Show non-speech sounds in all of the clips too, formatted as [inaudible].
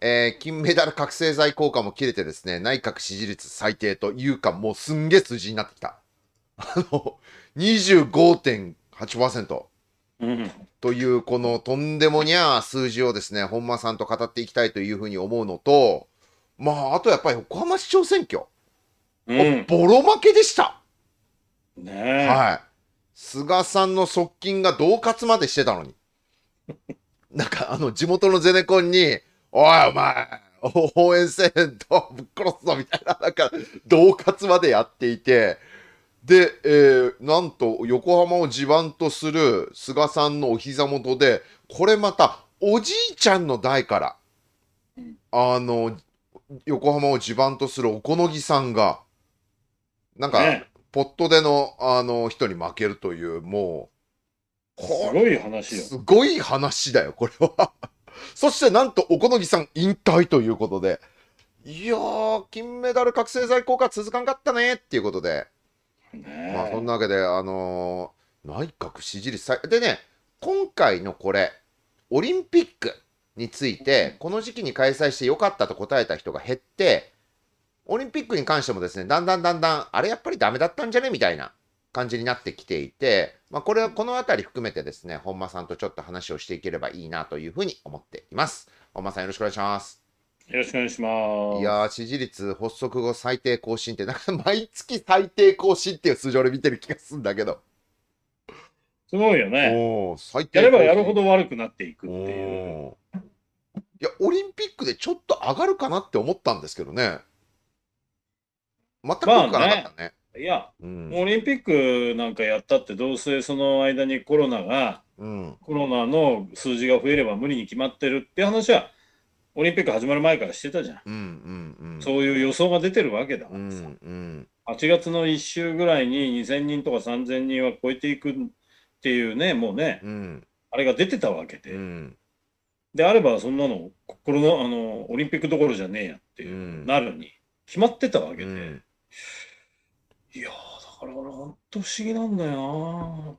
えー、金メダル覚醒剤効果も切れてですね、内閣支持率最低というか、もうすんげえ数字になってきた。あの、25.8%。うん、という、このとんでもにゃ数字をですね、本間さんと語っていきたいというふうに思うのと、まあ、あとやっぱり横浜市長選挙。うん、ボロ負けでした。ねはい。菅さんの側近が恫喝までしてたのに。なんか、あの、地元のゼネコンに、おいお前、応援せえんとぶっ殺すぞみたいな、なんか、恫喝までやっていて、で、えー、なんと横浜を地盤とする菅さんのお膝元で、これまたおじいちゃんの代から、あの、横浜を地盤とするおこのぎさんが、なんか、ね、ポットでの、あの、人に負けるという、もう、すごい話よ。すごい話だよ、これは。そしてなんと、おこのぎさん引退ということで、いやー、金メダル覚醒剤効果続かんかったねっていうことで、まあ、そんなわけで、あのー、内閣支持率最、でね、今回のこれ、オリンピックについて、この時期に開催してよかったと答えた人が減って、オリンピックに関してもですね、だんだんだんだん、あれやっぱりダメだったんじゃねみたいな感じになってきていて、まあ、これはこの辺り含めてですね、本間さんとちょっと話をしていければいいなというふうに思っています。本間さんよろしくお願いします。よろしくお願いします。いや支持率発足後最低更新って、なんか [laughs] 毎月最低更新っていう数字俺見てる気がするんだけど。すごいよね。お最低やればやるほど悪くなっていくっていう。いや、オリンピックでちょっと上がるかなって思ったんですけどね。全く良かなかったね。まあねいや、うん、オリンピックなんかやったってどうせその間にコロナが、うん、コロナの数字が増えれば無理に決まってるって話はオリンピック始まる前からしてたじゃんうんうんうん、そういう予想が出てるわけだからさ、うんうん、8月の1週ぐらいに2000人とか3000人は超えていくっていうねもうね、うん、あれが出てたわけで、うん、であればそんなのこのあのオリンピックどころじゃねえやっていう、なるに決まってたわけで。いやー、だから俺ほんと不思議なんだよ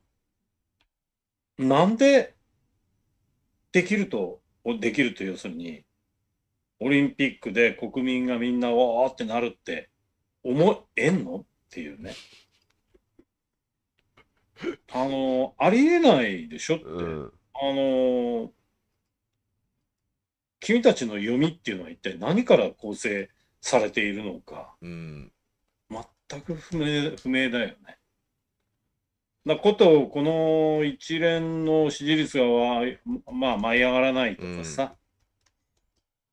な。なんで、できると、できると要するに、オリンピックで国民がみんなわーってなるって思えんのっていうね。[laughs] あの、ありえないでしょって。うん、あの、君たちの読みっていうのは一体何から構成されているのか。うん全く不明不明だよね。なことをこの一連の支持率がまあ舞い上がらないとかさ、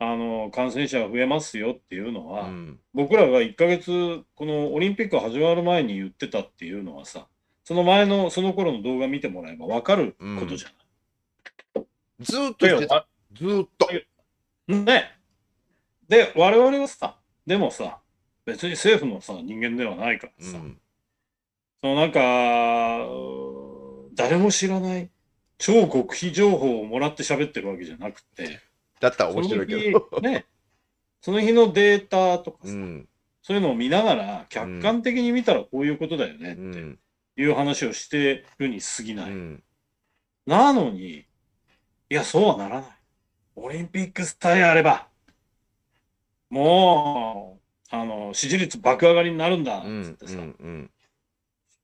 うん、あの感染者が増えますよっていうのは、うん、僕らが1ヶ月このオリンピック始まる前に言ってたっていうのはさその前のその頃の動画見てもらえば分かることじゃない。うん、ずっと言ってたずっと。ね。で我々はさでもさ別に政府のさ人間ではないからさ、うん、そのなんか誰も知らない超極秘情報をもらって喋ってるわけじゃなくてだったら面白いけどねその日のデータとかさ、うん、そういうのを見ながら客観的に見たらこういうことだよねっていう話をしてるに過ぎない、うん、なのにいやそうはならないオリンピックスさえあればもうあの支持率爆上がりになるんだっつってさ、うんうんうん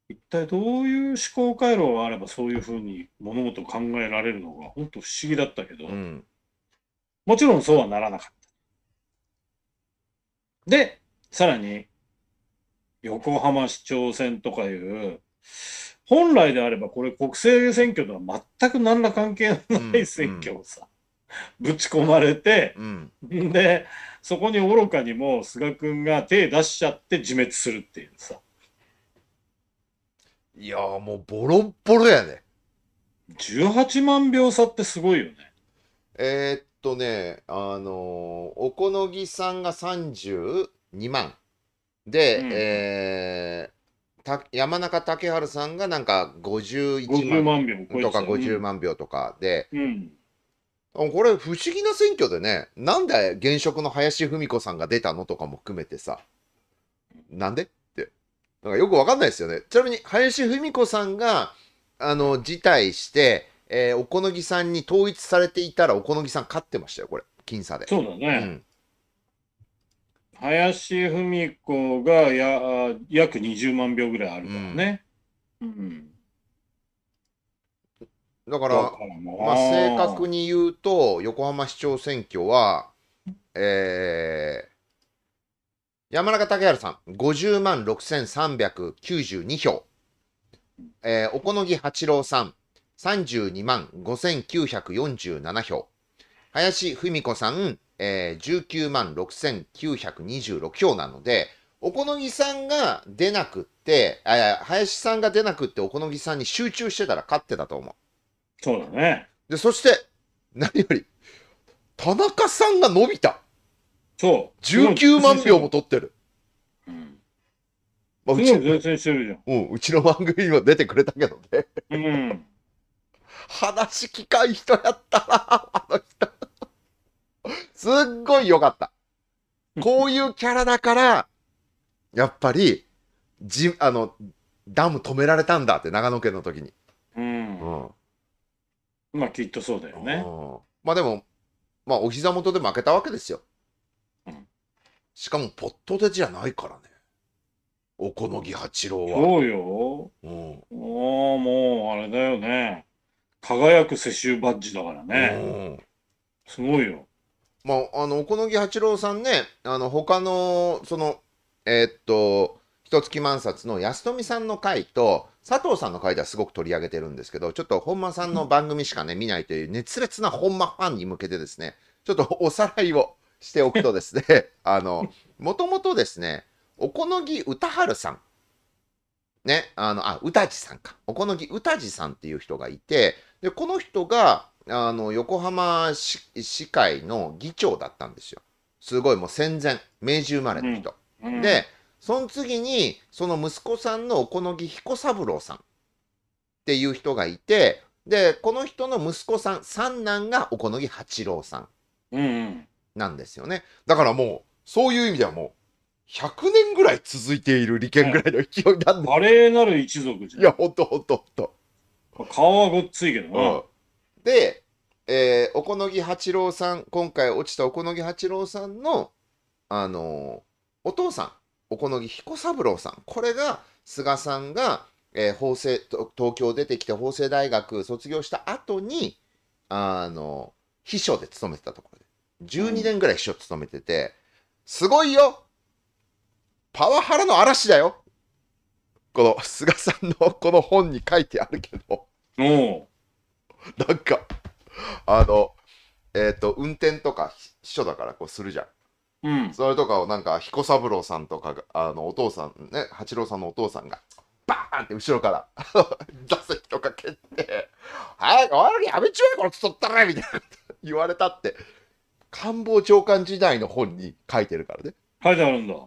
一体どういう思考回路があればそういうふうに物事を考えられるのが本当不思議だったけど、うん、もちろんそうはならなかった。で、さらに横浜市長選とかいう、本来であればこれ国政選挙とは全く何ら関係のない選挙をさ、うんうん、ぶち込まれて、うん、で、そこに愚かにも菅君が手出しちゃって自滅するっていうさ。いやもうボロッボロやね。18万秒差ってすごいよね。えー、っとね、あのー、おこのぎさんが32万。で、うん、えー、た山中竹春さんがなんか51万とか50万秒とかで、うん、これ不思議な選挙でね、なんで現職の林芙美子さんが出たのとかも含めてさ、なんでって、なんかよくわかんないですよね。ちなみに林芙美子さんが、あの、辞退して、えー、おこのぎさんに統一されていたら、おこのぎさん勝ってましたよ、これ、僅差で。そうだね。うん林芙美子がや約20万票ぐらいあるからね。うん、うんだから、まあ、正確に言うと、横浜市長選挙は、えー、山中竹原さん、50万6392票。えー、おこの八郎さん、32万5947票。林文子さん、えー、19万6926票なので、小此木さんが出なくって、林さんが出なくって小此木さんに集中してたら勝ってたと思う。そうだね。で、そして、何より、田中さんが伸びた。そう。19万票も取ってる。うん。まあ、うちの、うん、うちの番組にも出てくれたけどね。うん。話聞かん人やったな、あの人。すっごい良かった。こういうキャラだから、やっぱり、じ、あの、ダム止められたんだって、長野県の時に。まあきっとそうだよね。まあでも、まあお膝元で負けたわけですよ。うん、しかもポットでじゃないからね。おこのぎ八郎は。そうよ。うん、おもうあれだよね。輝く世襲バッジだからね。すごいよ。まあ、あの、おこのぎ八郎さんね、あの、他の、その、えー、っと、一月万冊の安富さんの回と、佐藤さんの回ではすごく取り上げてるんですけど、ちょっと本間さんの番組しかね、見ないという熱烈な本間ファンに向けてですね、ちょっとおさらいをしておくとですね、[laughs] あの、もともとですね、おこのぎ歌春さん、ね、あの、あ、歌地さんか。おこのぎ歌地さんっていう人がいて、で、この人が、あの、横浜市会の議長だったんですよ。すごいもう戦前、明治生まれの人。うんうん、で、その次に、その息子さんの小此木彦三郎さんっていう人がいて、で、この人の息子さん、三男が小此木八郎さんなんですよね。だからもう、そういう意味ではもう、100年ぐらい続いている利権ぐらいの勢いなんで、華麗なる一族じゃん。いや、ほんとほんとほんと。顔はごっついけどな。うん、で、えー、おこのぎ八郎さん、今回落ちたおこのぎ八郎さんの、あのー、お父さん小此木彦三郎さんこれが菅さんが、えー、法政東京出てきて法政大学卒業した後にあの秘書で勤めてたところで12年ぐらい秘書勤めてて、すごいよパワハラの嵐だよこの菅さんのこの本に書いてあるけどおなんかあのえっ、ー、と運転とか秘書だからこうするじゃんうん、それとかをなんか彦三郎さんとかあのお父さんね八郎さんのお父さんがバーンって後ろから [laughs] 座席とか蹴って「早くおいやめちまえこのつったら」みたいな言われたって官房長官時代の本に書いてるからね書いてあるんだよ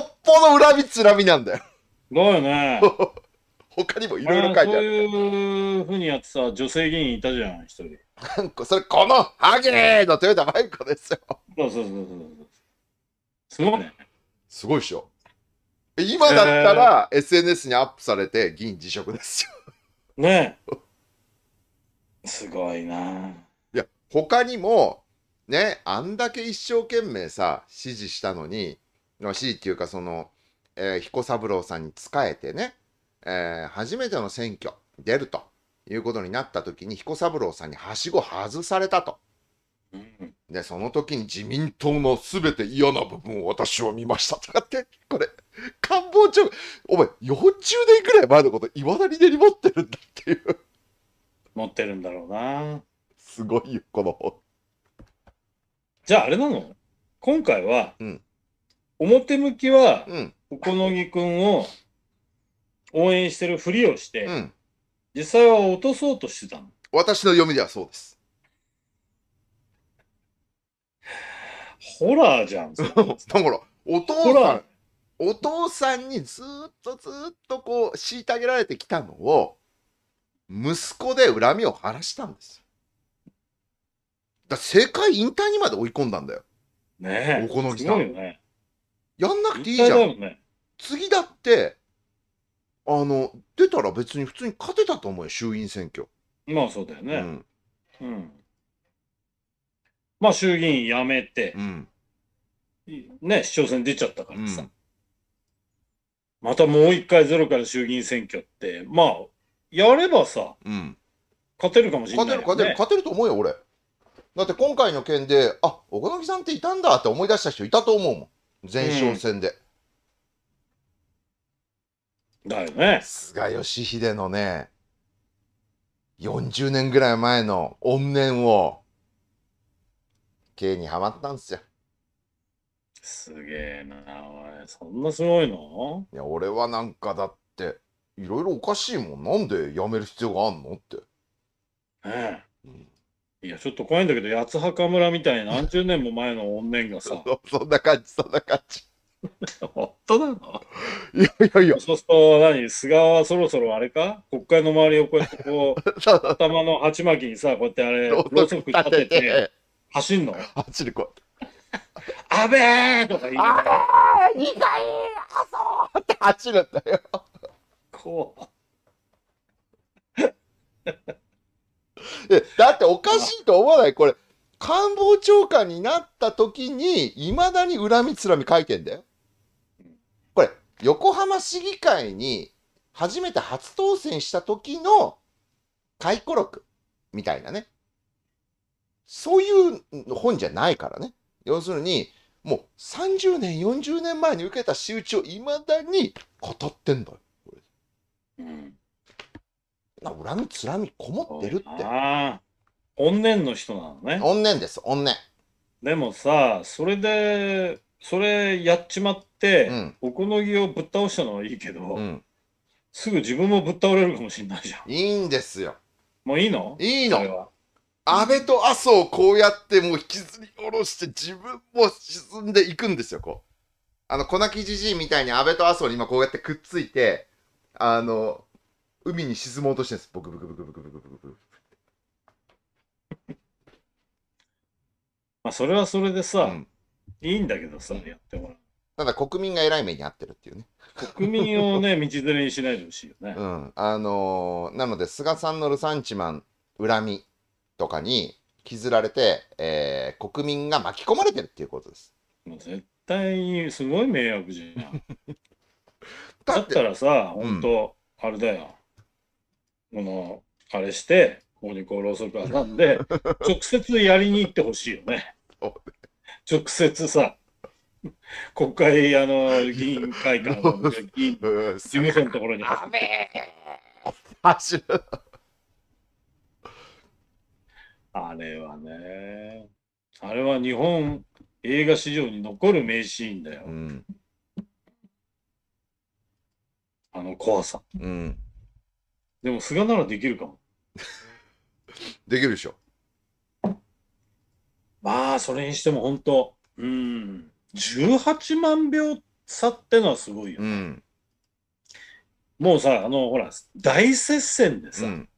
っぽど恨みつらみなんだよだよね [laughs] 他にもいろいろ書いてある、そういうふうにやってさ女性議員いたじゃん一人なんかそれこのハゲの豊田真由子ですよそうそうそうそうすごいね。すごいっしょ。今だったら SNS にアップされて議員辞職ですよ。ねえ。すごいな。いや、他にも、ね、あんだけ一生懸命さ、支持したのに、支持っていうか、その、えー、彦三郎さんに仕えてね、えー、初めての選挙出るということになった時に彦三郎さんにはしご外されたと。で、その時に自民党のすべて嫌な部分を私は見ましたとかって、これ、官房長お前、40年ぐらい前のこと、いまだに根に持ってるんだっていう。持ってるんだろうな。すごいよ、この本。じゃあ、あれなの今回は、うん、表向きは、うん、お好みくんを応援してるふりをして、うん、実際は落とそうとしてたの私の読みではそうです。ホラーじゃん。[laughs] だからお父さんお父さんにずっとずっとこう虐げられてきたのを息子で恨みを晴らしたんですだ世界引退にまで追い込んだんだよ。ねえ。お好みさん。ね、やんなくていいじゃん。ね、次だって、あの、出たら別に普通に勝てたと思うよ、衆院選挙。まあそうだよね。うん。うん、まあ衆議院辞めて、うん、ね、市長選出ちゃったからさ、うん、またもう一回ゼロから衆議院選挙って、まあ、やればさ、うん、勝てるかもしれない、ね、勝てる、勝てる、勝てると思うよ、俺。だって今回の件で、あ小野木さんっていたんだって思い出した人いたと思うもん、前哨戦で。だよね。菅義偉のね、40年ぐらい前の怨念を系にはまったんですよ。すげえな、おい。そんなすごいのいや、俺はなんかだって、いろいろおかしいもん。なんでやめる必要があんのって。ええ。うんいや、ちょっと怖いんだけど、八墓村みたいな何十年も前の怨念がさ。[laughs] そんな感じ、そんな感じ。本当なのいやいやいや。そうすると、何菅はそろそろあれか国会の周りをこうやってこ [laughs] う、頭の鉢巻きにさ、こうやってあれ、ろうそく立てて。走んの走るこう。あべえとか言う。あべ二回あそうって走るんだよ。こう。だっておかしいと思わないこれ。官房長官になった時に、いまだに恨みつらみ書いてんだよ。これ、横浜市議会に初めて初当選した時の回顧録みたいなね。そういう本じゃないからね。要するに、もう30年、40年前に受けた仕打ちをいまだに語ってんだよ。これうん、な恨み、つらみ、こもってるって。ああ、怨念の人なのね。怨念です、怨念。でもさ、それで、それやっちまって、うん、おのみをぶっ倒したのはいいけど、うん、すぐ自分もぶっ倒れるかもしれないじゃん。いいんですよ。もういいのいいの。安倍と麻生をこうやってもう引きずり下ろして自分も沈んでいくんですよ、こう。あの、粉木きじじいみたいに安倍と麻生に今こうやってくっついて、あの、海に沈もうとしてるんです。ブクブクブクブクブクブクまあ、それはそれでさ、うん、いいんだけどさ、やってもらう。ただ国民が偉い目に遭ってるっていうね。国民をね、道連れにしないでほしいよね。うん。あのー、なので、菅さんのルサンチマン、恨み、とかに削られて、えー、国民が巻き込まれてるっていうことです。もう絶対にすごい迷惑じゃん。[laughs] だったらさ、うん、本当、あれだよ。この、あれして、ここにこうろうそく挟んで、[laughs] 直接やりに行ってほしいよね。直接さ、国会、あの、議員会館の [laughs] 議員事務所のところに。走る。あれはね。あれは日本映画史上に残る名シーンだよ。うん、あの怖さ。うん、でも、菅ならできるかも。[laughs] できるでしょ。まあ、それにしても本当、うん、18万秒差ってのはすごいよね。うん、もうさ、あの、ほら、大接戦でさ、うん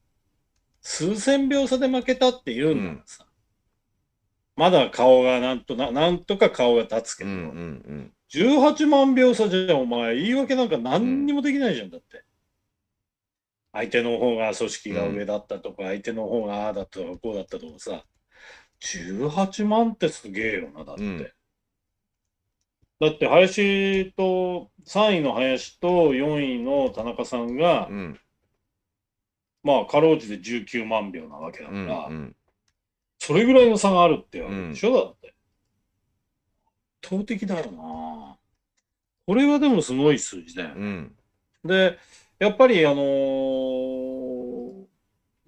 数千秒差で負けたって言うんだらさ、うん、まだ顔がなんとな、なんとか顔が立つけど、うんうんうん18万秒差じゃお前言い訳なんか何にもできないじゃん、うん、だって相手の方が組織が上だったとか、うん、相手の方がああだったとかこうだったとかさ18万ってすげえよなだって、うん、だって林と3位の林と4位の田中さんが、まあ、かろうじて19万秒なわけだから、うんうん、それぐらいの差があるってわけでしょ、うん、だって。圧的だよな。これはでもすごい数字だよね。うん、で、やっぱり、あのー、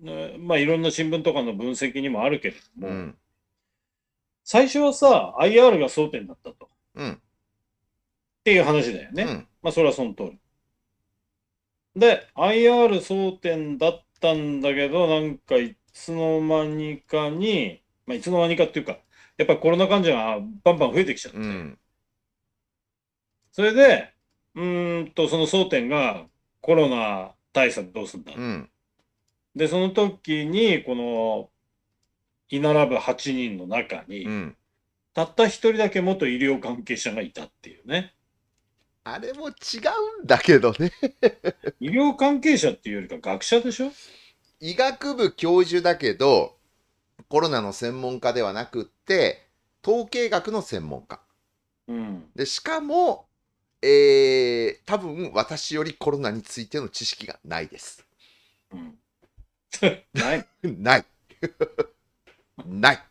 ね、まあ、いろんな新聞とかの分析にもあるけれども、うん、最初はさ、IR が争点だったと。っていう話だよね。まあ、それはその通り。で、IR 争点だったんだけど、なんかいつの間にかに、まあ、いつの間にかっていうか、やっぱりコロナ患者がバンバン増えてきちゃって、うん、それで、うんと、その争点がコロナ対策どうすんだ、うん、で、その時に、この、居並ぶ8人の中に、うん、たった1人だけ元医療関係者がいたっていうね。あれも違うんだけどね [laughs] 医療関係者っていうよりか学者でしょ医学部教授だけど、コロナの専門家ではなくって、統計学の専門家。うん、でしかも、えー、多分私よりコロナについての知識がないです。うん、な [laughs] いない。[laughs] ない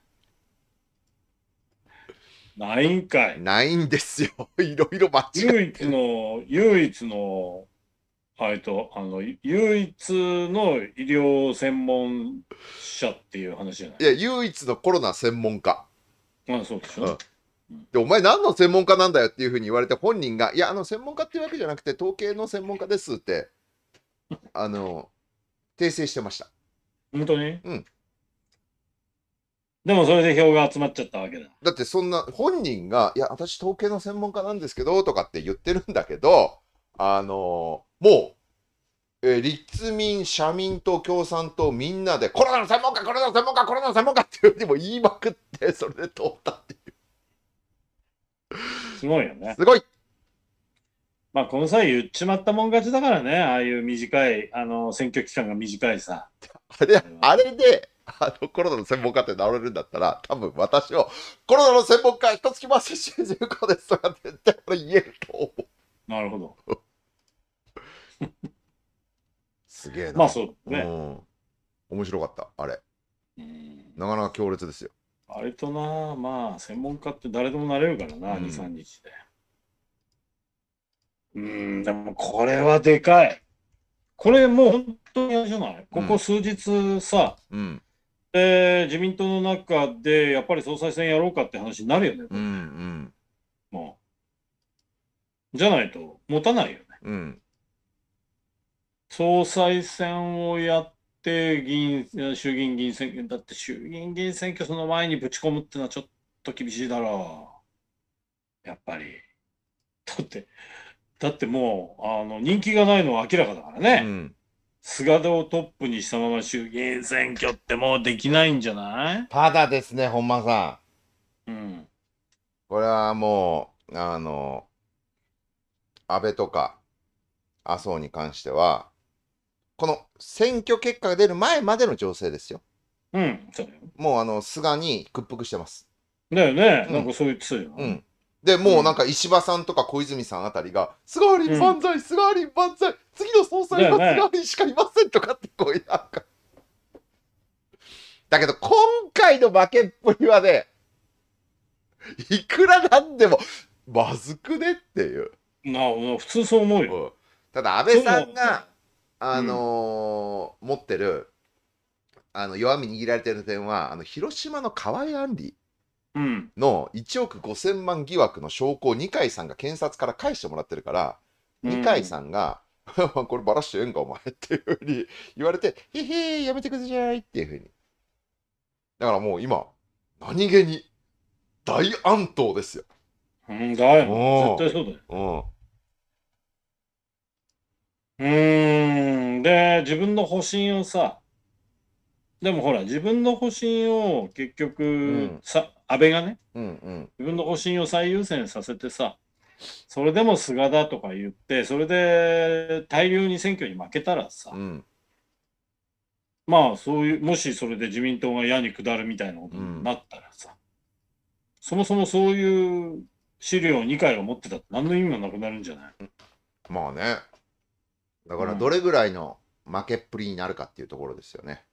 ないんかい。ないんですよ。[laughs] いろいろ間違唯一の、唯一の、はい、と、あの、唯一の医療専門者っていう話じゃないいや、唯一のコロナ専門家。あそうでしょ。うんでお前何の専門家なんだよっていうふうに言われて本人が「いやあの専門家っていうわけじゃなくて統計の専門家です」ってあの訂正してました本当にうんでもそれで票が集まっちゃったわけだ。だってそんな本人が、いや、私統計の専門家なんですけど、とかって言ってるんだけど、あのー、もう、えー、立民、社民党、共産党、みんなで、コロナの専門家、コロナの専門家、コロナの専門家っていうにも言いまくって、それで通ったっていう。すごいよね。すごいまあ、この際言っちまったもん勝ちだからね、ああいう短い、あの、選挙期間が短いさ。あれ、あれで、あの、コロナの専門家って名乗れるんだったら、多分私を、コロナの専門家、一月前接種有効ですとかって絶対俺言えると思う。なるほど。すげえな。まあそうね、うん。面白かった、あれ。なかなか強烈ですよ。あれとな、まあ、専門家って誰でもなれるからな、うん、2、3日で。うん、でもこれはでかい。これもう本当にあれじゃないここ数日さ、うん、で自民党の中でやっぱり総裁選やろうかって話になるよね、うんうんじゃないと持たないよね、うん、総裁選をやって議員衆議院議員選挙だって衆議院議員選挙その前にぶち込むってのはちょっと厳しいだろうやっぱりだってだってもうあの人気がないのは明らかだからね、うん菅田をトップにしたまま衆議院選挙ってもうできないんじゃないただですね、本間さん。うん。これはもう、あの、安倍とか麻生に関しては、この選挙結果が出る前までの情勢ですよ。うん、そうもうあの菅に屈服してます。だよね、うん、なんかそう言ってたよ。うん。でもうなんか石破さんとか小泉さんあたりが「菅原万歳菅原万歳次の総裁は菅原しかいません」とかってこういうなんかだけど今回の負けっぷりはねいくらなんでもまずくねっていうなあ普通そう思うよ、ただ安倍さんがあのーうん、持ってるあの弱み握られてる点はあの広島の河合案里の1億5000万疑惑の証拠を二階さんが検察から返してもらってるから二階さんが、[laughs] こればらしてええんかお前っていうふうに [laughs] 言われて「へへやめてください」っていうふうにだからもう今何気に大安東ですよ。うん、だよ。絶対そうだよ。うん。うん。で、自分の保身をさ、でもほら、自分の保身を結局、さ、安倍がね、うんうん自分の保身を最優先させてさ、それでも菅だとか言って、それで大量に選挙に負けたらさ、うんまあそういう、もしそれで自民党が矢に下るみたいなことになったらさ、そもそもそういう資料2回を持ってたって何の意味もなくなるんじゃないまあねだからどれぐらいの負けっぷりになるかっていうところですよね、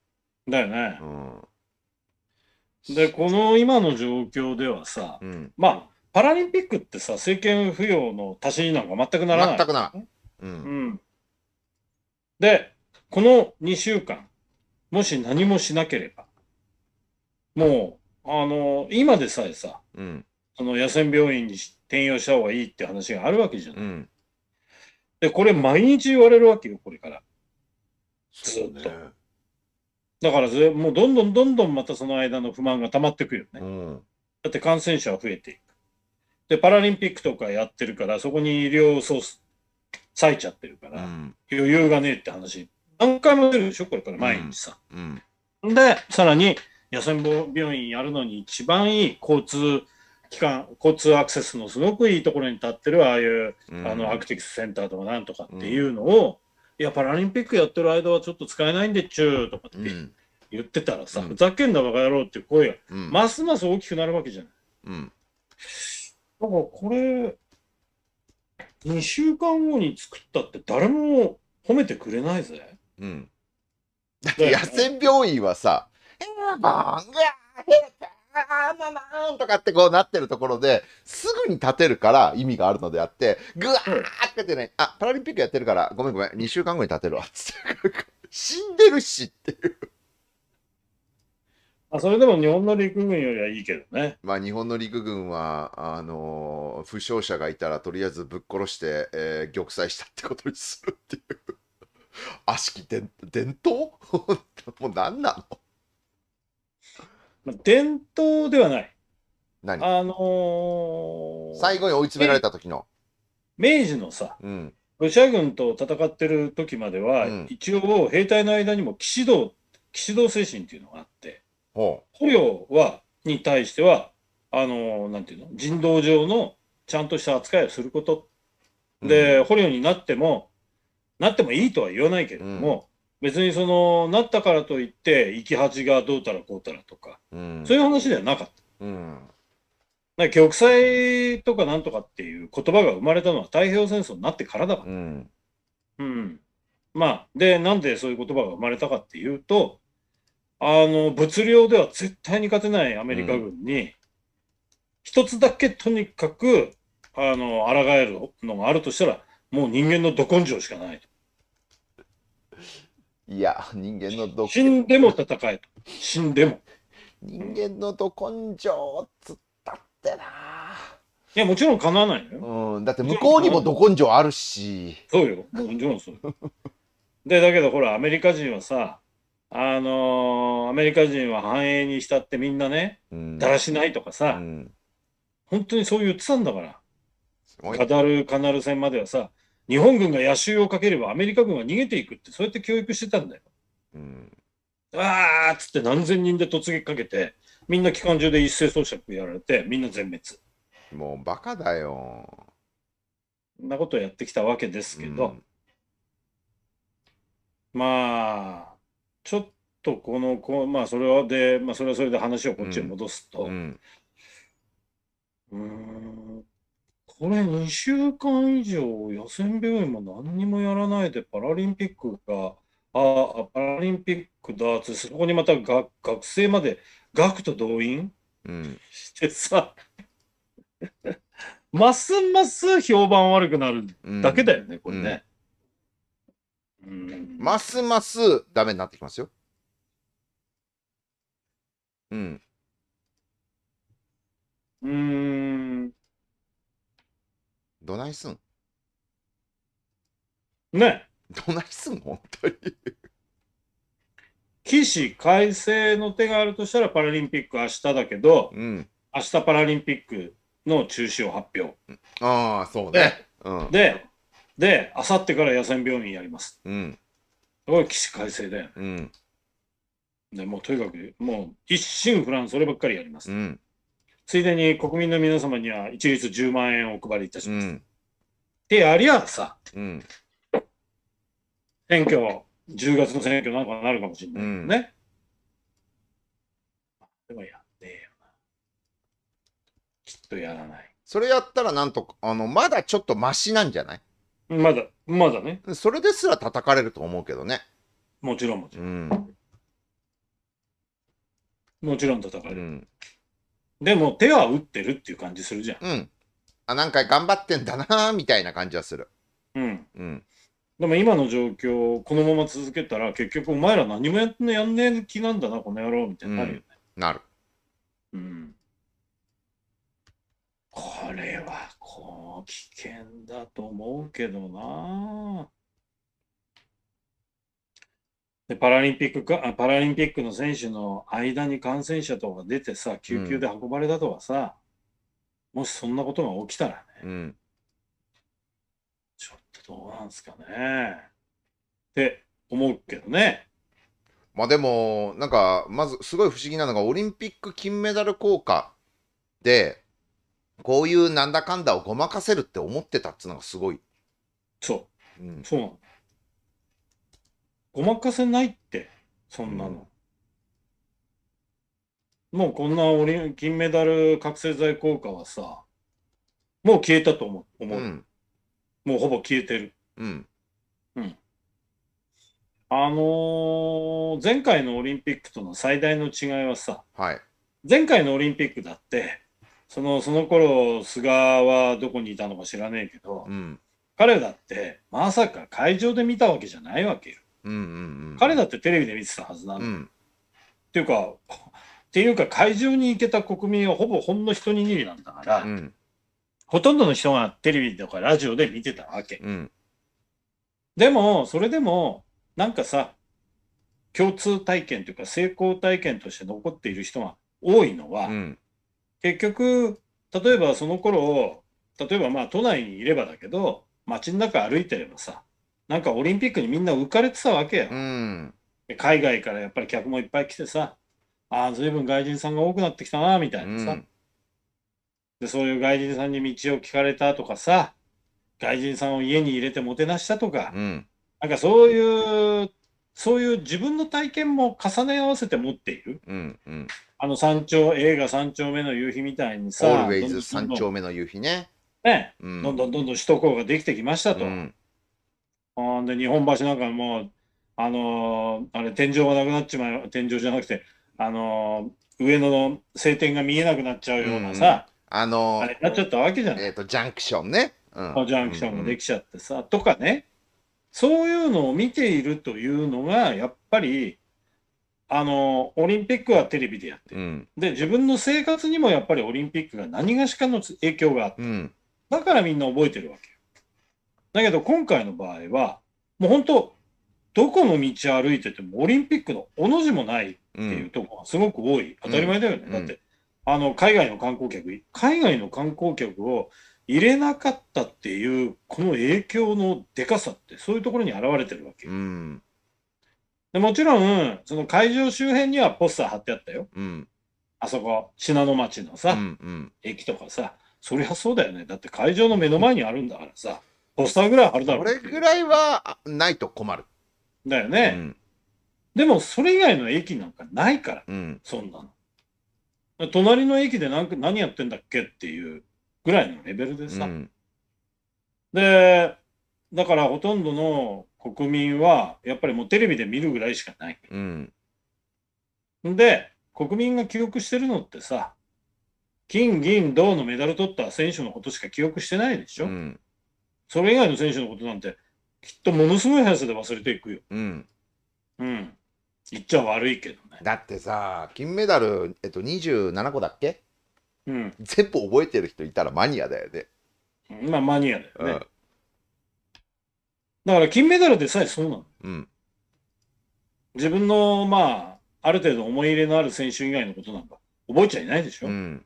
だよね。うん、でこの今の状況ではさ、うん、まあパラリンピックってさ政権浮揚の足しになんか全くならない、全くならない、うんうん、でこの2週間もし何もしなければもうあの今でさえさ、うん、その野戦病院に転用した方がいいって話があるわけじゃない、うん、でこれ毎日言われるわけよこれからずっと。だからそもうどんどんどんどんまたその間の不満が溜まってくよね。うん、だって感染者は増えていく。で、パラリンピックとかやってるから、そこに医療ソース割いちゃってるから、うん、余裕がねえって話、何回も出るでしょ、これから毎日さ。うんで、さらに、野戦病院やるのに一番いい交通機関、交通アクセスのすごくいいところに立ってる、ああいう、あのアクティクスセンターとかなんとかっていうのを、いや、パラリンピックやってる間はちょっと使えないんでっちゅうとかって言ってたらさ、うんふざけんなバカ野郎っていう声が、ますます大きくなるわけじゃない。うん。だからこれ、2週間後に作ったって誰も褒めてくれないぜ。うん。だって野戦病院はさ、えラバンガーヘあーまあまあとかってこうなってるところで、すぐに立てるから意味があるのであって、ぐわーってってね、あ、パラリンピックやってるから、ごめんごめん、2週間後に立てるわ、つって。死んでるしっていう。あそれでも日本の陸軍よりはいいけどね。まあ日本の陸軍は、あのー、負傷者がいたらとりあえずぶっ殺して、えー、玉砕したってことにするっていう。悪しき伝統 [laughs] もう何なのまあ、伝統ではない。何あのー最後に追い詰められた時の。明治のさ、うん。ロシア軍と戦ってる時までは、うん一応兵隊の間にも騎士道、騎士道精神っていうのがあって、捕虜は、に対しては、あのーなんていうの、人道上のちゃんとした扱いをすること。う。で、捕虜になっても、なってもいいとは言わないけれども、別にそのなったからといって生き恥がどうたらこうたらとか、うん、そういう話ではなかった。うん、か玉砕とかなんとかっていう言葉が生まれたのは太平洋戦争になってからだから。うん、うん、まあでなんでそういう言葉が生まれたかっていうとあの物量では絶対に勝てないアメリカ軍に、一つだけとにかくあの抗えるのがあるとしたらもう人間のど根性しかないと。いや、人間のど死んでも戦えと。死んでも。人間のど根性っつったってな。いや、もちろんかなわないよ。うん、だって向こうにもど根性あるし。そうよ。もちろんそうよ。[laughs] で、だけどほら、アメリカ人はさ、あのーアメリカ人は繁栄にしたってみんなね、うんだらしないとかうさ、ん、本当にそう言ってたんだから。すごい。カダルカナル戦まではさ、日本軍が野襲をかければアメリカ軍は逃げていくって、そうやって教育してたんだよ。うん、わーっつって何千人で突撃かけて、みんな機関銃で一斉装索やられて、みんな全滅。もうバカだよ。そんなことをやってきたわけですけど、うん、まあ、ちょっとこの、こまあ、それはで、まあ、それはそれで話をこっちに戻すと、うん、うんこれ2週間以上、野戦病院も何にもやらないで、パラリンピックが、あパラリンピックだって、そこにまた学学生まで、学徒動員、うん、してさ、[laughs] ますます評判悪くなるだけだよね、うん、これね、うん。ますますダメになってきますよ。うん。うん。どないすんねどないすん本当に起死回生の手があるとしたらパラリンピック明日だけど、うん、明日パラリンピックの中止を発表ああそうねで、うん、でで明後日から野戦病院やります、うん、すごい起死回生だよね、うん、でもうとにかくもう一心不乱そればっかりやります、うんついでに国民の皆様には一律10万円をお配りいたします。うん、で、やりゃさ、うん、選挙、10月の選挙なんかなるかもしれないよね。うん、でもやってよな。きっとやらない。それやったらなんとあのまだちょっとましなんじゃないまだまだねそれですら叩かれると思うけどねもちろんもちろん、うん、もちろん叩かれる、うんでも手は打ってるっていう感じするじゃん。うん。あ、なんか頑張ってんだなみたいな感じはする。うん。うん。でも今の状況、このまま続けたら、結局お前ら何もやんやんねえ気なんだな、この野郎みたいになるよね。うん、なる。うん。これは、こう、危険だと思うけどなでパラリンピックかパラリンピックの選手の間に感染者とか出てさ救急で運ばれたとかさ、うん、もしそんなことが起きたらね、うん、ちょっとどうなんすかねって思うけどね。まあでもなんかまずすごい不思議なのがオリンピック金メダル効果でこういうなんだかんだをごまかせるって思ってたっつうのがすごい。そう。うん、そうごまかせないって、そんなの。うん、もうこんなオリメダル覚醒剤効果はさ、もう消えたと思う。思う、うん、もうほぼ消えてる。うん。うん。あのー、前回のオリンピックとの最大の違いはさ、はい、前回のオリンピックだって、そのその頃菅はどこにいたのか知らねえけど、うん、彼だってまさか会場で見たわけじゃないわけよ。うんうんうん、彼だってテレビで見てたはずなんだ、うん、っていうかっていうか会場に行けた国民はほぼほんの一握りなんだから、うん、ほとんどの人がテレビとかラジオで見てたわけ、うん、でもそれでもなんかさ共通体験というか成功体験として残っている人が多いのは、うん、結局例えばその頃例えばまあ都内にいればだけど街の中歩いてればさなんかオリンピックにみんな浮かれてたわけよ。うん、海外からやっぱり客もいっぱい来てさああ随分外人さんが多くなってきたなみたいなさ、うん、でそういう外人さんに道を聞かれたとかさ外人さんを家に入れてもてなしたとか、うん、なんかそういうそういう自分の体験も重ね合わせて持っている、うんうん、あの山頂映画「三丁目の夕日」みたいにさ「オールウェイズ三丁目の夕日ね」ね、うん、どんどんどんどん首都高ができてきましたと。うんで日本橋なんかもう、あのー、あれ、天井がなくなっちまう、天井じゃなくて、あのー、上野の晴天が見えなくなっちゃうようなさ、うん、あのー、あれなっちゃったわけじゃない。えっ、と、ジャンクションね。うん、ジャンクションもできちゃってさ、うんうん、とかね、そういうのを見ているというのが、やっぱり、あのオリンピックはテレビでやってる、うん、で自分の生活にもやっぱりオリンピックが何がしかの影響があって、うん、だからみんな覚えてるわけだけど今回の場合は、もう本当、どこの道歩いててもオリンピックのおの字もないっていうところがすごく多い、うん、当たり前だよね、うん、だって、あの海外の観光客、海外の観光客を入れなかったっていう、この影響のでかさって、そういうところに現れてるわけ。うんでもちろん、その会場周辺にはポスター貼ってあったよ。うん、あそこ、信濃町のさ、うんうん、駅とかさ、そりゃそうだよね。だって会場の目の前にあるんだからさ。うんポスターぐらいあるだろこれぐらいはないと困る。だよね、うん、でもそれ以外の駅なんかないから、うん、そんなの。隣の駅で何何やってんだっけっていうぐらいのレベルでさ。うん、で、だからほとんどの国民はやっぱりもうテレビで見るぐらいしかない。うん、で、国民が記憶してるのってさ、金、銀、銅のメダル取った選手のことしか記憶してないでしょ。うんそれ以外の選手のことなんて、きっとものすごい速さで忘れていくよ。うん。うん。言っちゃ悪いけどね。だってさ、金メダル、えっと、27個だっけうん。全部覚えてる人いたらマニアだよね。まあ、マニアだよね。うん、だから、金メダルでさえそうなの。うん。自分の、まあ、ある程度思い入れのある選手以外のことなんか、覚えちゃいないでしょ。うん。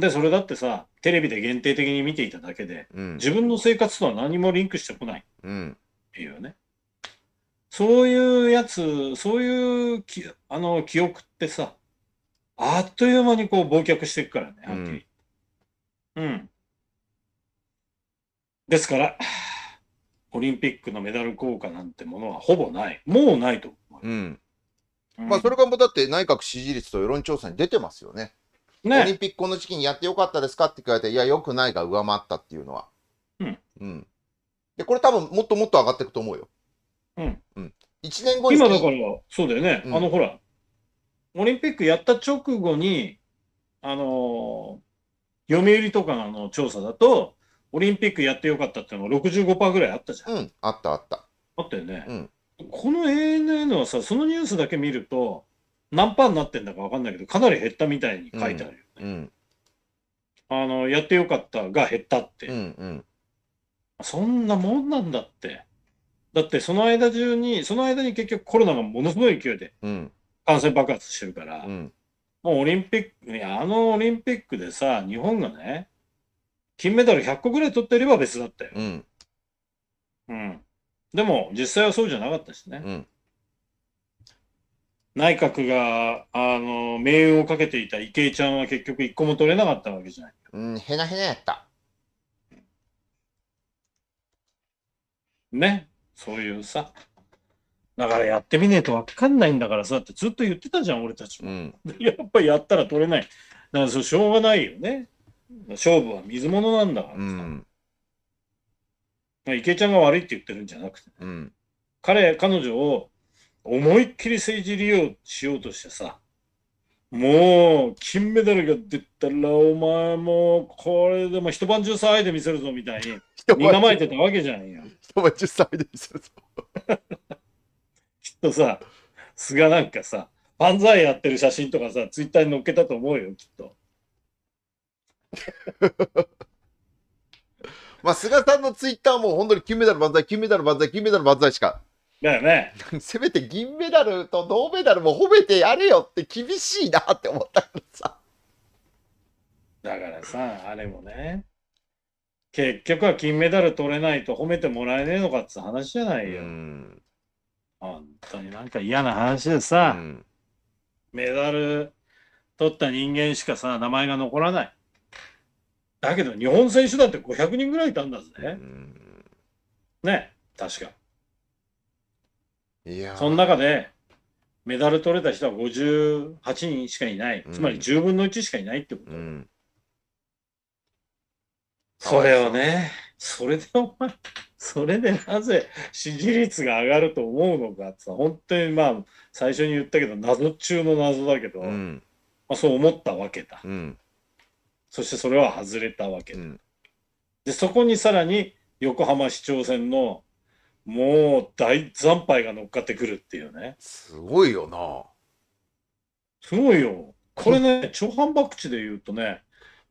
で、それだってさ、テレビで限定的に見ていただけで、うん自分の生活とは何もリンクしてこないっうんていうね。そういうやつ、そういうきあの記憶ってさ、あっという間にこう忘却していくからね、はっきりうん。ですから、オリンピックのメダル効果なんてものはほぼない。もうないと思う。うんまあ、それがもうだって内閣支持率と世論調査に出てますよね。ね、オリンピックこの時期にやってよかったですかって聞かれて、いや、よくないが上回ったっていうのは。うん。うん。で、これ多分もっともっと上がっていくと思うよ。うん。うん。1年後に。今だから、そうだよね。うん、あの、ほら、オリンピックやった直後に、あのー、読売とかの調査だと、オリンピックやってよかったっていうのが65%ぐらいあったじゃん。うん、あったあった。あったよね。うん、この ANN はさ、そのニュースだけ見ると、何パーになってんだか分かんないけど、かなり減ったみたいに書いてあるよね。あの、やってよかったが減ったって。うんうん、そんなもんなんだって。だってその間中に、その間に結局コロナがものすごい勢いで感染爆発してるから、うん、もうオリンピック、いや、あのオリンピックでさ、日本がね、金メダル100個ぐらい取ってれば別だったよ。うん。うん、でも、実際はそうじゃなかったしね。うん内閣が、あの、命運をかけていた池江ちゃんは結局一個も取れなかったわけじゃない。うん、へなへなやった。ね。そういうさ。だからやってみねえと分かんないんだからさってずっと言ってたじゃん、俺たちも。うん、やっぱりやったら取れない。だからそしょうがないよね。勝負は水物なんだからさ。うん、池ちゃんが悪いって言ってるんじゃなくて、うん、彼、彼女を思いっきり政治利用しようとしてさ、もう金メダルが出たら、お前もこれでも一晩中騒いでみせるぞみたいに、身構えてたわけじゃんや。一晩中騒いでみせるぞ。きっとさ、菅なんかさ、万歳やってる写真とかさ、ツイッターに載っけたと思うよ、きっと。[laughs] まあ、菅さんのツイッターも本当に金メダル万歳、金メダル万歳、金メダル万歳しかだよね。[laughs] せめて銀メダルと銅メダルも褒めてやれよって厳しいなって思ったからさ。だからさ、あれもね、結局は金メダル取れないと褒めてもらえねえのかって話じゃないよ。うん、本当になんか嫌な話でさ、うん、メダル取った人間しかさ、名前が残らない。だけど日本選手だって500人ぐらいいたんだぜ。うん、ね、確か。その中でメダル取れた人は58人しかいない、うん、つまり10分の1しかいないってこと、うん、それをねそれでお前それでなぜ支持率が上がると思うのかって本当にまあ最初に言ったけど謎中の謎だけど、うん、まあ、そう思ったわけだ、そしてそれは外れたわけだ、でそこにさらに横浜市長選のもう大惨敗が乗っかってくるっていうね。すごいよな。すごいよ。これね、超反爆地で言うとね、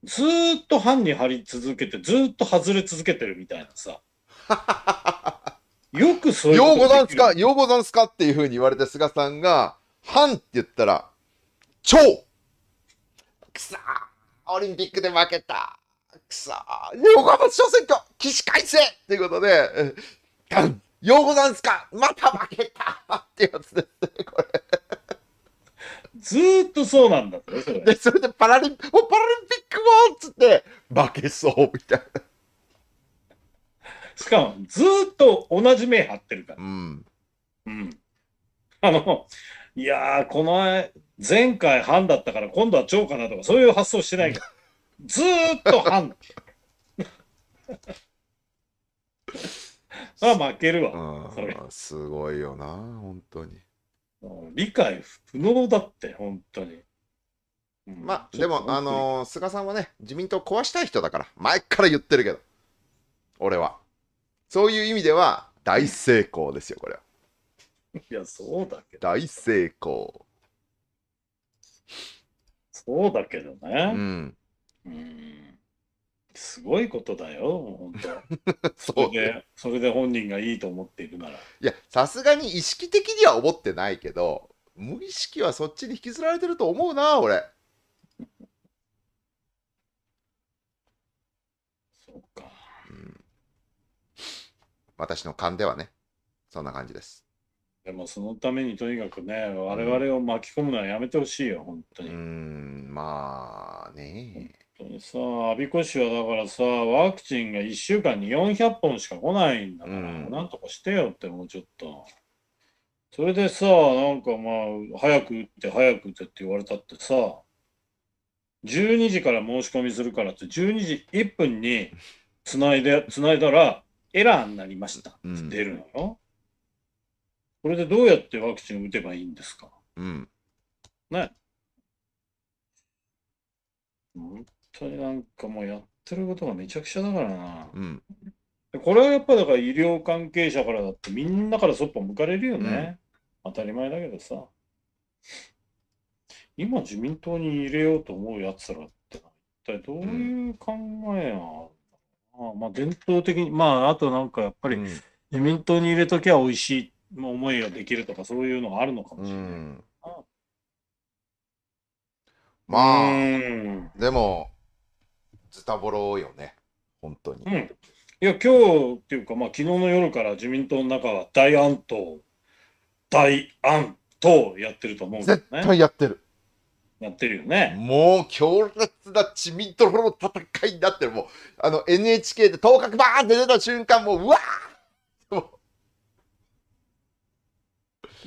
ずっと反に張り続けて、ずっと外れ続けてるみたいなさ。[laughs] よくそういうようござんすか、ようござんすかっていうふうに言われて、菅さんが、反って言ったら、超くそオリンピックで負けたくそ横浜市長選挙起死回生っていうことで、ガンようござんすかまた負けたってやつですね、これ。ずっとそうなんだそれ。で、それでパラリンピ、クパラリンピックもっつって、負けそうみたいな。しかも、ずっと同じ目張ってるから。うん。うん。あの、いやー、この前前回半だったから今度は超かなとか、そういう発想してないから。[laughs] ずっと半。それは負けるわ。すごいよな、本当に。理解不能だって、本当に。まあ、でも、あの菅さんはね、自民党壊したい人だから、前から言ってるけど、俺は。そういう意味では、大成功ですよ、これは。[laughs] いや、そうだけど。大成功。そうだけどね。うん。うんすごいことだよ、本当。[laughs] そうで、それで本人がいいと思っているなら。いや、さすがに意識的には思ってないけど、無意識はそっちに引きずられてると思うな、俺。そうか。うん。私の勘ではね、そんな感じです。でもそのためにとにかくね、我々を巻き込むのはやめてほしいよ、うん、本当に。うん、まあね。当にさ、我孫子市はだからさ、ワクチンが1週間に400本しか来ないんだから、うん、なんとかしてよって、もうちょっと。それでさ、なんかまあ、早く打って、早く打ってって言われたってさ、12時から申し込みするからって、12時1分につないで、つないだら、エラーになりましたって出るのよ。うんこれでどうやってワクチン打てばいいんですか。うん。ね。ん当になんかもうやってることがめちゃくちゃだからな。うん。これはやっぱだから医療関係者からだってみんなからそっぽ向かれるよね。当たり前だけどさ。今自民党に入れようと思うやつらって一体どういう考えがあるまあ伝統的に、まああとなんかやっぱり自民党に入れときゃ美味しい思いができるとかそういうのがあるのかもしれない。ん。まあ、うんでも、ズタボロよね、本当に。うん、いや、今日っていうか、まあ昨日の夜から自民党の中は大安党、大安党やってると思うんだよね。絶対やってる。やってるよね。もう強烈な自民党の戦いになってる。もう、あの NHK で頭角バーンって出た瞬間、もう、うわー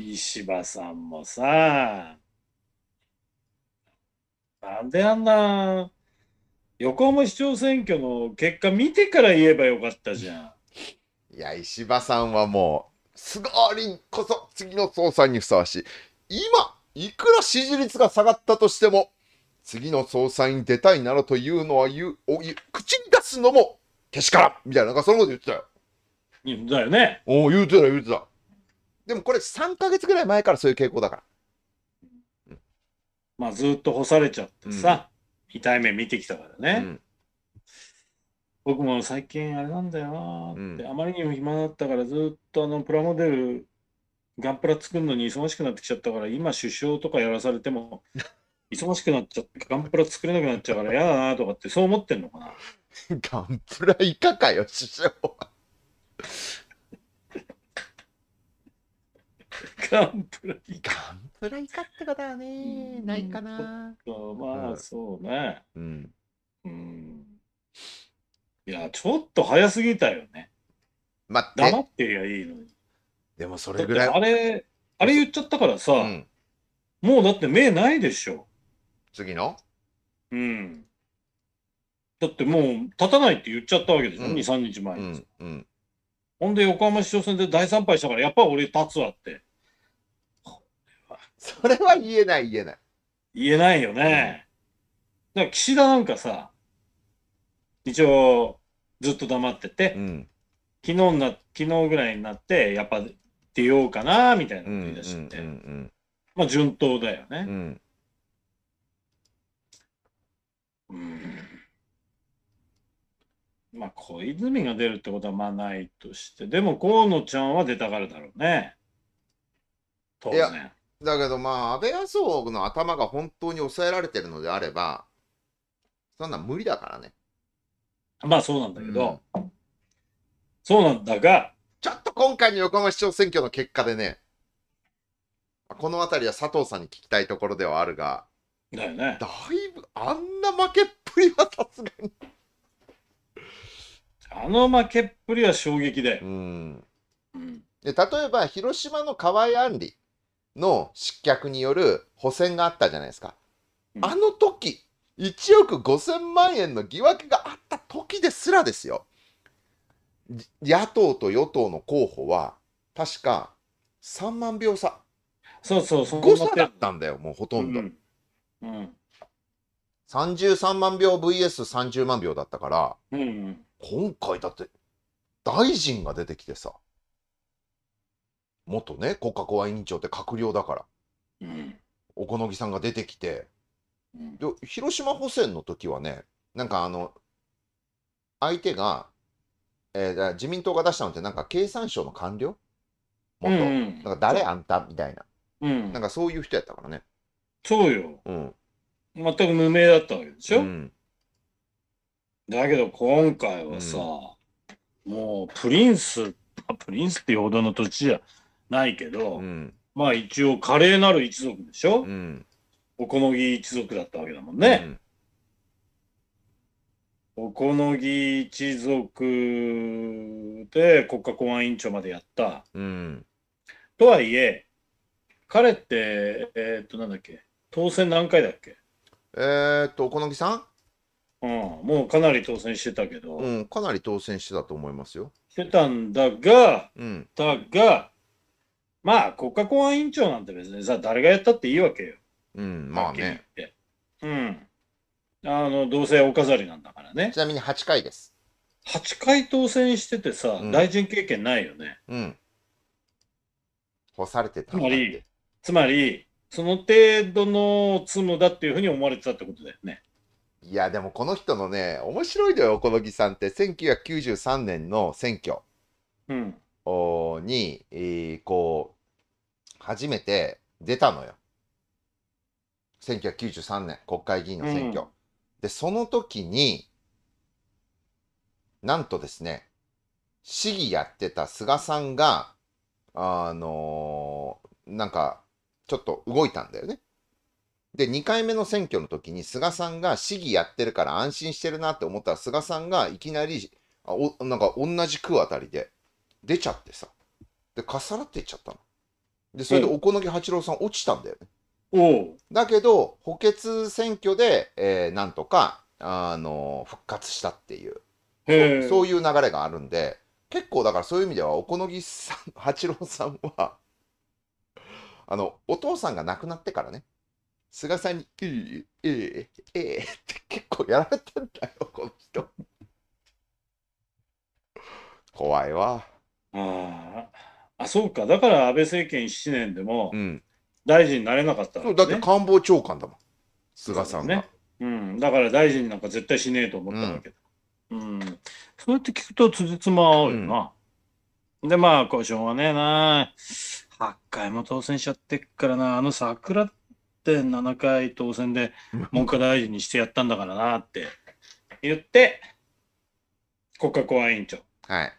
石破さんもさ、なんであんな横浜市長選挙の結果見てから言えばよかったじゃん。いや、石破さんはもう、菅林こそ次の総裁にふさわしい。今、いくら支持率が下がったとしても、次の総裁に出たいならというのは言う、お口に出すのもけしからんみたいな、なんかそのこと言ってたよ。だよね。おお、言うてた、言うてた。でもこれ3か月ぐらい前からそういう傾向だから。まあずっと干されちゃってさ。うん痛い目見てきたからね。うん僕も最近あれなんだよなって、うん、あまりにも暇だったからずっとあのプラモデルガンプラ作るのに忙しくなってきちゃったから今首相とかやらされても [laughs] 忙しくなっちゃってガンプラ作れなくなっちゃうから嫌だなとかってそう思ってんのかなガンプラいかかよ首相は [laughs] ガンプライカ。ガンプライカってことはね、ないかな。まあ、そうね。うん。うん。いや、ちょっと早すぎたよね。まあ、黙ってりゃいいのに。でもそれぐらい。あれ、あれ言っちゃったからさ、うん、もうだって目ないでしょ。次のうん。だってもう立たないって言っちゃったわけでしょ、うん、2、3日前に、うん、うん、ほんで横浜市長選で大惨敗したから、やっぱり俺立つわって。それは言えない言えない。言えないよね。だから岸田なんかさ、一応ずっと黙ってて、うん、昨日な昨日ぐらいになって、やっぱ出ようかなみたいなこい出して、まあ順当だよね。うん、うんまあ、小泉が出るってことはまあないとして、でも河野ちゃんは出たがるだろうね。当然。だけどまあ、安倍麻生の頭が本当に抑えられてるのであれば、そんな無理だからね。まあそうなんだけど、うん、そうなんだが、ちょっと今回の横浜市長選挙の結果でね、この辺りは佐藤さんに聞きたいところではあるが、だよね。だいぶ、あんな負けっぷりはさすがにあの負けっぷりは衝撃で。うん。うん、で例えば、広島の河合案里。の失脚による補選があったじゃないですか。あの時、1億5000万円の疑惑があった時ですらですよ。野党と与党の候補は、確か3万票差。そうそう、そ誤差だったんだよ、もうほとんど。うんうん、33万票 VS30 万票だったから、うんうん、今回だって大臣が出てきてさ、元ね国家公安委員長って閣僚だから、うん、このぎさんが出てきて、うん、で広島補選の時はねなんかあの相手が、えー、自民党が出したのってなんか経産省の官僚元、うん、なんか誰あんたみたいな、うん、なんかそういう人やったからねそうよ、うん、全く無名だったわけでしょ、うん、だけど今回はさ、もうプリンスプリンスっていうほどの土地じゃないけど、うん、まあ一応華麗なる一族でしょ、うん、おこのぎ一族だったわけだもんね。うん、おこのぎ一族で国家公安委員長までやった。とはいえ彼って、えー、っとなんだっけ当選何回だっけえー、っとおこのぎさんうん、もうかなり当選してたけど、うん、かなり当選してたと思いますよ。してたんだが、うん、だが、まあ、国家公安委員長なんて別にさ、誰がやったっていいわけよ。うん、まあね。うん。あの、どうせお飾りなんだからね。ちなみに8回です。8回当選しててさ、うん、大臣経験ないよね。うん。干されてたつまり、つまり、その程度の角だっていうふうに思われてたってことだよね。いや、でもこの人のね、面白いだよ、小野木さんって。1993年の選挙。うん。に、こう、初めて出たのよ。1993年、国会議員の選挙。うん、で、その時に、なんとですね、市議やってた菅さんが、あのー、なんか、ちょっと動いたんだよね。で、2回目の選挙の時に菅さんが市議やってるから安心してるなって思ったら、菅さんがいきなり、あおなんか同じ区あたりで、出ちゃってさでかっさらっていっちゃったのでそれでおのぎ八郎さん落ちたんだよねおだけど補欠選挙で、えー、なんとかあの復活したっていうそうそういう流れがあるんで結構だからそういう意味ではお好みさん八郎さんは [laughs] あのお父さんが亡くなってからね菅さんに「ええええええ」って結構やられてんだよこの人怖いわ。ああ、あ、そうか。だから安倍政権7年でもうん。大臣になれなかったん、そけう、だって官房長官だもん。菅さんが。うん、だから大臣なんか絶対しねえと思ったわけだ。うん、そうやって聞くとつじつま合うよな。で、まあ、こう、しょうがねえな。8回も当選しちゃってっからな、あの桜って7回当選で [laughs] 文科大臣にしてやったんだからなって言って、国家公安委員長。はい。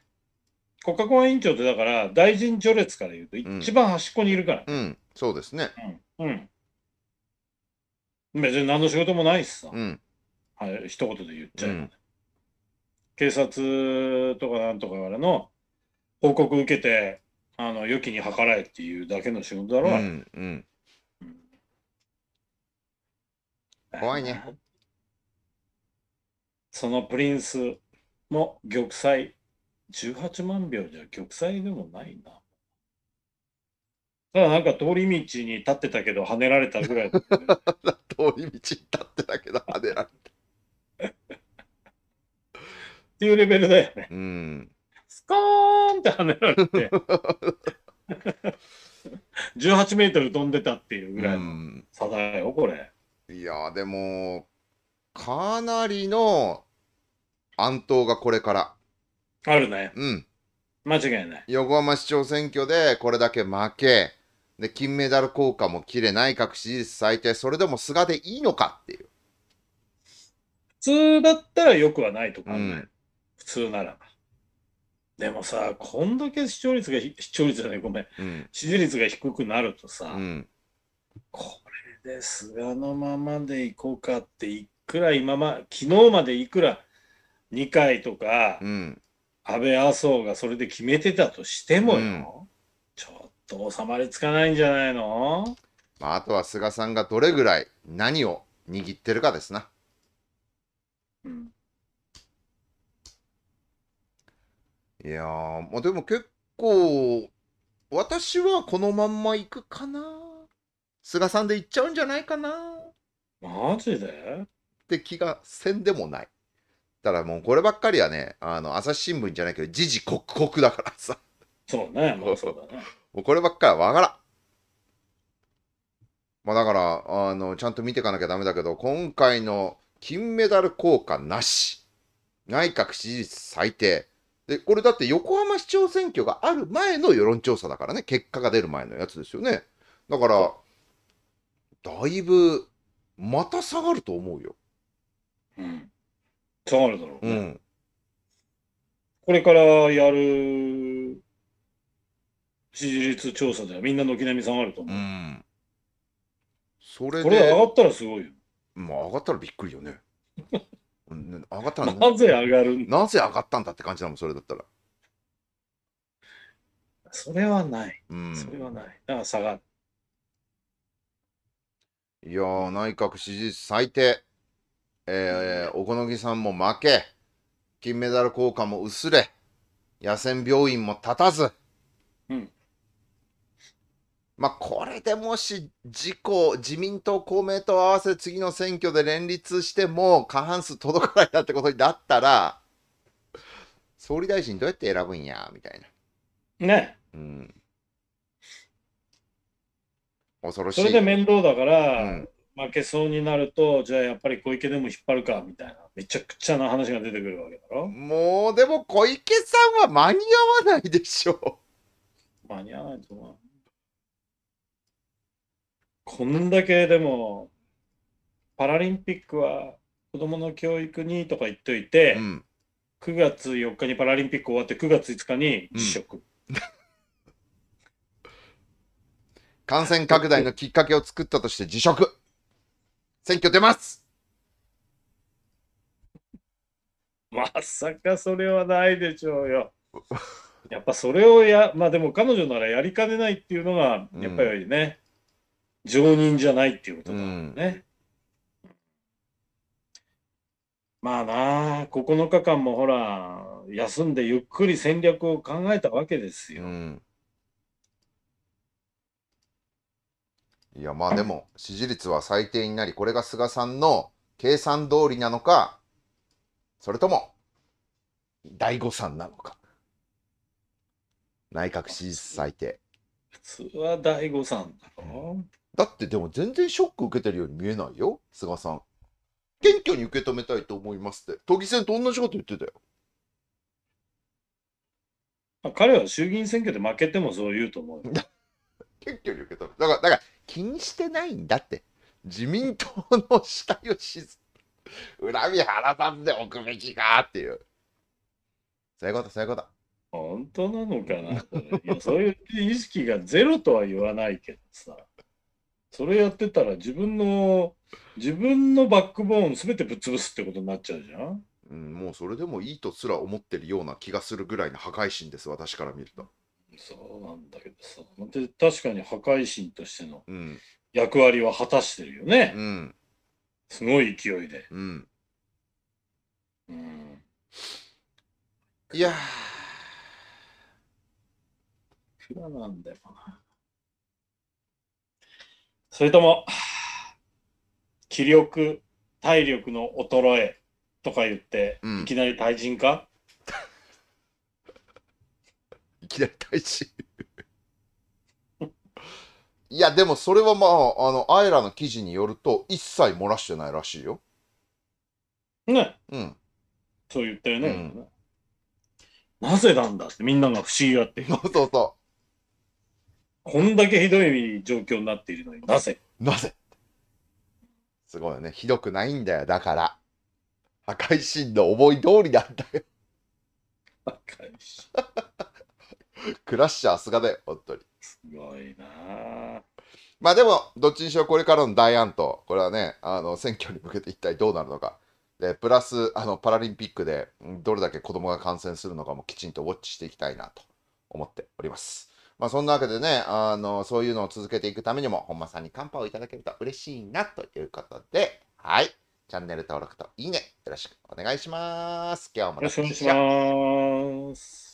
国家公安委員長ってだから大臣序列から言うと一番端っこにいるから、うん、うん、そうですねうん、うん、別に何の仕事もないしさ、うん、はい、一言で言っちゃう、警察とかなんとかからの報告受けてあの良きに計らえっていうだけの仕事だろう、うんうん怖いねそのプリンスも玉砕18万秒じゃ玉砕でもないな。ただなんか通り道に立ってたけど跳ねられたぐらいね、[laughs] 通り道に立ってたけど跳ねられた。っていうレベルだよね。うん。スコーンって跳ねられて。18メートル飛んでたっていうぐらいの差だよ、これ。いやでも、かなりの暗闘がこれから。あるね。うん。間違いない。横浜市長選挙でこれだけ負け、で、金メダル効果も切れ、内閣支持率最低、それでも菅でいいのかっていう。普通だったらよくはないと思うん、普通なら。でもさ、こんだけ視聴率が、視聴率じゃない、ごめん、うん、支持率が低くなるとさ、うん、これで菅のままでいこうかって、いくら今ま、昨日までいくら2回とか、うん、安倍麻生がそれで決めてたとしてもよ、うん、ちょっと収まりつかないんじゃないの、まあ、あとは菅さんがどれぐらい何を握ってるかですな。うん、いやまあ、でも結構私はこのまんま行くかな菅さんで行っちゃうんじゃないかなマジでって気がせんでもない。たらもうこればっかりはね、あの、朝日新聞じゃないけど、時事刻々だからさ。そうね、もうそうだね。もうこればっかりはわからん。まあだから、あの、ちゃんと見ていかなきゃダメだけど、今回の金メダル効果なし。内閣支持率最低。で、これだって横浜市長選挙がある前の世論調査だからね、結果が出る前のやつですよね。だから、だいぶ、また下がると思うよ。うん。下がるだろう、ね、うん。これからやる支持率調査ではみんな軒並み下がると思う。うん。それこれ上がったらすごいよ。ま上がったらびっくりよね。[laughs] 上がったなぜ上がるなぜ上がったんだって感じだもん、それだったら。それはない。うん、それはない。だから下がる。いや内閣支持率最低。えー、おこのぎさんも負け、金メダル効果も薄れ、野戦病院も立たず、うん、まあ、これでもし自公、自民党、公明党合わせ次の選挙で連立しても過半数届かないなってことになったら、総理大臣どうやって選ぶんや、みたいな。ね。うん。恐ろしい。それで面倒だから、うん負けそうになるとじゃあやっぱり小池でも引っ張るかみたいなめちゃくちゃな話が出てくるわけだろもうでも小池さんは間に合わないでしょう間に合わないと思うこんだけでもパラリンピックは子どもの教育にとか言っといて、うん、9月4日にパラリンピック終わって9月5日に辞職、うん感染拡大のきっかけを作ったとして辞職選挙出ます [laughs] まさかそれはないでしょうよ。[laughs] やっぱそれをや、まあでも彼女ならやりかねないっていうのが、やっぱりね、うん、常任じゃないっていうことだね。うん、まあなあ、9日間もほら、休んでゆっくり戦略を考えたわけですよ。うんいや、まあでも、支持率は最低になり、これが菅さんの計算通りなのか、それとも、大誤算なのか。内閣支持率最低。普通は大誤算だろ、うん、だってでも全然ショック受けてるように見えないよ、菅さん。謙虚に受け止めたいと思いますって、都議選と同じこと言ってたよ。あ、彼は衆議院選挙で負けてもそう言うと思う。[laughs] 謙虚に受け取る。だから、だから気にしてないんだって。自民党の死体を沈恨み腹立っておくべきかっていう。そういうこと、そういうこと。本当なのかなそういう意識がゼロとは言わないけどさ。それやってたら自分の、自分のバックボーン全てぶっ潰すってことになっちゃうじゃん。うん、もうそれでもいいとすら思ってるような気がするぐらいの破壊心です、私から見ると。そうなんだけどさで確かに破壊神としての役割は果たしてるよね、うんすごい勢いで、うんうん、いやーいくらなんだよなそれとも気力体力の衰えとか言って、うんいきなり対人化きなり大使いや、でもそれはまあ、あの、アイラの記事によると、一切漏らしてないらしいよ。ね。うん。そう言ったよね。うん、なぜなんだってみんなが不思議やって。そうそうそう。こんだけひどい状況になっているのになぜなぜすごいよね。ひどくないんだよ。だから。破壊神の思い通りだったよ。[laughs] 破壊神。[laughs] クラッシャーすがだよ、本当に。すごいなまあでも、どっちにしろこれからの大安と、これはね、あの選挙に向けて一体どうなるのか。で、プラス、あの、パラリンピックで、どれだけ子供が感染するのかもきちんとウォッチしていきたいなと思っております。まあ、そんなわけでね、あの、そういうのを続けていくためにも、本間さんにカンパをいただけると嬉しいなということで、はい。チャンネル登録といいね、よろしくお願いします。今日もよろしくお願いします。